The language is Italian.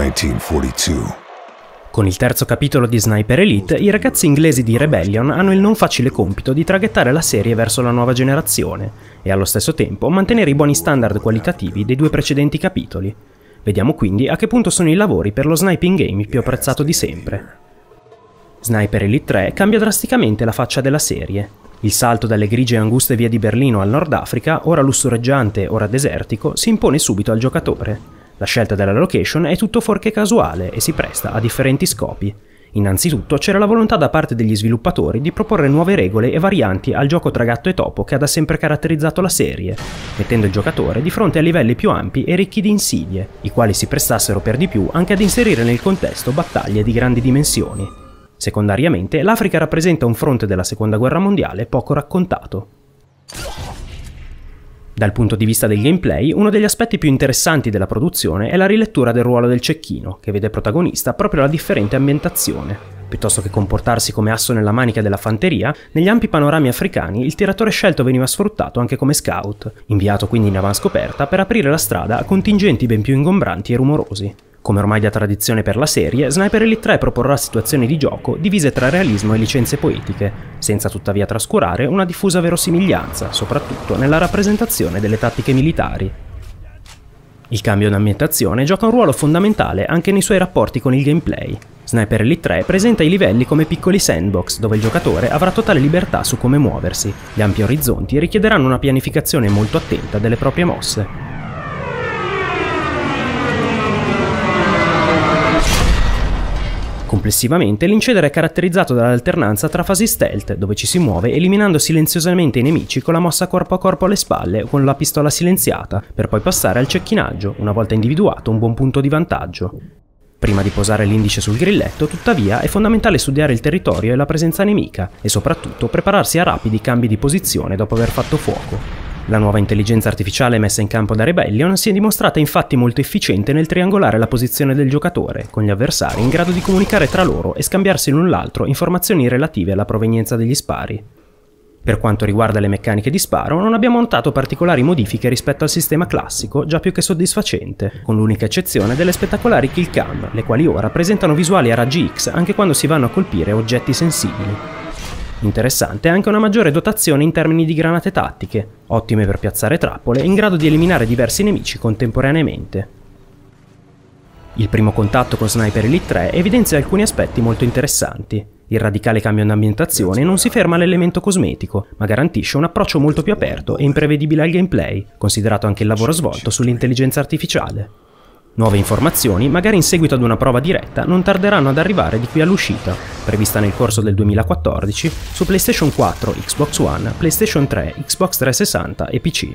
1942. Con il terzo capitolo di Sniper Elite, i ragazzi inglesi di Rebellion hanno il non facile compito di traghettare la serie verso la nuova generazione e allo stesso tempo mantenere i buoni standard qualitativi dei due precedenti capitoli. Vediamo quindi a che punto sono i lavori per lo sniping game più apprezzato di sempre. Sniper Elite 3 cambia drasticamente la faccia della serie. Il salto dalle grigie e anguste vie di Berlino al Nord Africa, ora lussureggiante, ora desertico, si impone subito al giocatore la scelta della location è tutto fuorché casuale e si presta a differenti scopi. Innanzitutto c'era la volontà da parte degli sviluppatori di proporre nuove regole e varianti al gioco tra gatto e topo che ha da sempre caratterizzato la serie, mettendo il giocatore di fronte a livelli più ampi e ricchi di insidie, i quali si prestassero per di più anche ad inserire nel contesto battaglie di grandi dimensioni. Secondariamente, l'Africa rappresenta un fronte della Seconda Guerra Mondiale poco raccontato. Dal punto di vista del gameplay, uno degli aspetti più interessanti della produzione è la rilettura del ruolo del cecchino, che vede protagonista proprio la differente ambientazione. Piuttosto che comportarsi come asso nella manica della fanteria, negli ampi panorami africani il tiratore scelto veniva sfruttato anche come scout, inviato quindi in avanscoperta per aprire la strada a contingenti ben più ingombranti e rumorosi. Come ormai da tradizione per la serie, Sniper Elite 3 proporrà situazioni di gioco divise tra realismo e licenze poetiche, senza tuttavia trascurare una diffusa verosimiglianza, soprattutto nella rappresentazione delle tattiche militari. Il cambio di ambientazione gioca un ruolo fondamentale anche nei suoi rapporti con il gameplay. Sniper Elite 3 presenta i livelli come piccoli sandbox, dove il giocatore avrà totale libertà su come muoversi. Gli ampi orizzonti richiederanno una pianificazione molto attenta delle proprie mosse, Complessivamente, l'incedere è caratterizzato dall'alternanza tra fasi stealth, dove ci si muove eliminando silenziosamente i nemici con la mossa corpo a corpo alle spalle o con la pistola silenziata, per poi passare al cecchinaggio, una volta individuato un buon punto di vantaggio. Prima di posare l'indice sul grilletto, tuttavia, è fondamentale studiare il territorio e la presenza nemica, e soprattutto prepararsi a rapidi cambi di posizione dopo aver fatto fuoco. La nuova intelligenza artificiale messa in campo da Rebellion si è dimostrata infatti molto efficiente nel triangolare la posizione del giocatore, con gli avversari in grado di comunicare tra loro e scambiarsi l'un l'altro informazioni relative alla provenienza degli spari. Per quanto riguarda le meccaniche di sparo, non abbiamo notato particolari modifiche rispetto al sistema classico, già più che soddisfacente, con l'unica eccezione delle spettacolari kill cam, le quali ora presentano visuali a raggi X anche quando si vanno a colpire oggetti sensibili. Interessante è anche una maggiore dotazione in termini di granate tattiche, ottime per piazzare trappole e in grado di eliminare diversi nemici contemporaneamente. Il primo contatto con Sniper Elite 3 evidenzia alcuni aspetti molto interessanti. Il radicale cambio in ambientazione non si ferma all'elemento cosmetico, ma garantisce un approccio molto più aperto e imprevedibile al gameplay, considerato anche il lavoro svolto sull'intelligenza artificiale. Nuove informazioni, magari in seguito ad una prova diretta, non tarderanno ad arrivare di qui all'uscita, prevista nel corso del 2014, su PlayStation 4, Xbox One, PlayStation 3, Xbox 360 e PC.